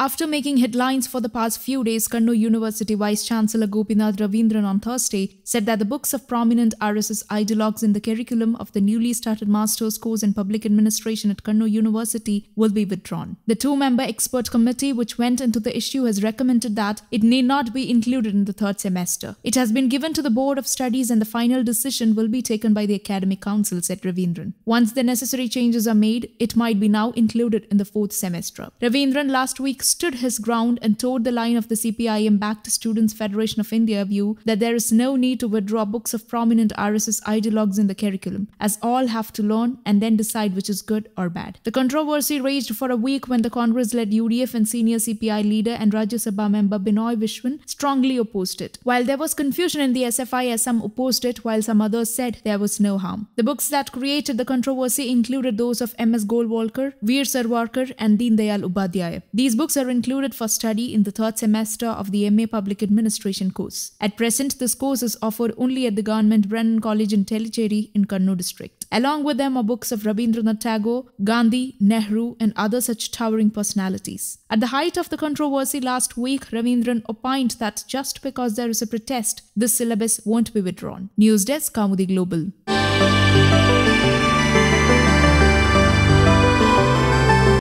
After making headlines for the past few days, Kannur University Vice Chancellor Gopinath Ravindran on Thursday said that the books of prominent RSS ideologues in the curriculum of the newly started master's course in public administration at Kannur University will be withdrawn. The two member expert committee, which went into the issue, has recommended that it need not be included in the third semester. It has been given to the Board of Studies, and the final decision will be taken by the Academic Council, said Ravindran. Once the necessary changes are made, it might be now included in the fourth semester. Ravindran last week stood his ground and towed the line of the CPIM backed Students' Federation of India view that there is no need to withdraw books of prominent RSS ideologues in the curriculum, as all have to learn and then decide which is good or bad. The controversy raged for a week when the Congress led UDF and senior CPI leader and Rajya Sabha member Binoy Vishwan strongly opposed it. While there was confusion in the SFI as some opposed it, while some others said there was no harm. The books that created the controversy included those of M.S. Goldwalkar, Veer Sarwarkar, and Deen Dayal Upadhyay. These books are included for study in the third semester of the MA Public Administration course. At present, this course is offered only at the Government Brennan College in Telicherry, in Kannur district. Along with them are books of Rabindranath Tagore, Gandhi, Nehru, and other such towering personalities. At the height of the controversy last week, Ravindran opined that just because there is a protest, this syllabus won't be withdrawn. News Desk, Kamudi Global.